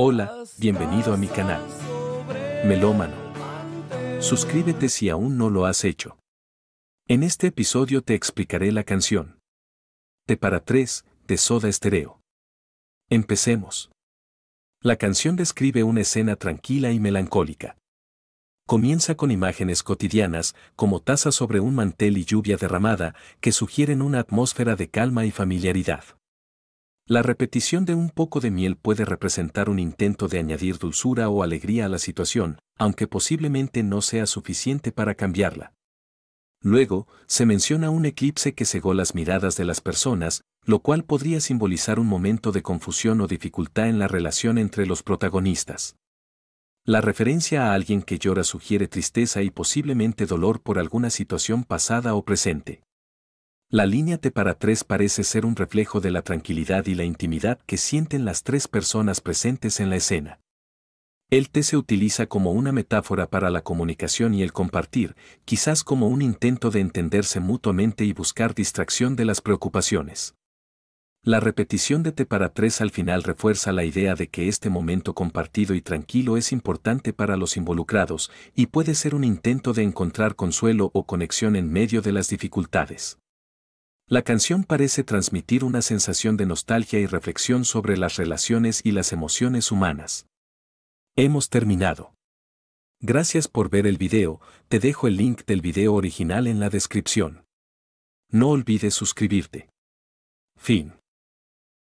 Hola, bienvenido a mi canal. Melómano. Suscríbete si aún no lo has hecho. En este episodio te explicaré la canción. Te para tres, de Soda Estereo. Empecemos. La canción describe una escena tranquila y melancólica. Comienza con imágenes cotidianas, como tazas sobre un mantel y lluvia derramada, que sugieren una atmósfera de calma y familiaridad. La repetición de un poco de miel puede representar un intento de añadir dulzura o alegría a la situación, aunque posiblemente no sea suficiente para cambiarla. Luego, se menciona un eclipse que cegó las miradas de las personas, lo cual podría simbolizar un momento de confusión o dificultad en la relación entre los protagonistas. La referencia a alguien que llora sugiere tristeza y posiblemente dolor por alguna situación pasada o presente. La línea T para 3 parece ser un reflejo de la tranquilidad y la intimidad que sienten las tres personas presentes en la escena. El T se utiliza como una metáfora para la comunicación y el compartir, quizás como un intento de entenderse mutuamente y buscar distracción de las preocupaciones. La repetición de T para 3 al final refuerza la idea de que este momento compartido y tranquilo es importante para los involucrados y puede ser un intento de encontrar consuelo o conexión en medio de las dificultades. La canción parece transmitir una sensación de nostalgia y reflexión sobre las relaciones y las emociones humanas. Hemos terminado. Gracias por ver el video, te dejo el link del video original en la descripción. No olvides suscribirte. Fin.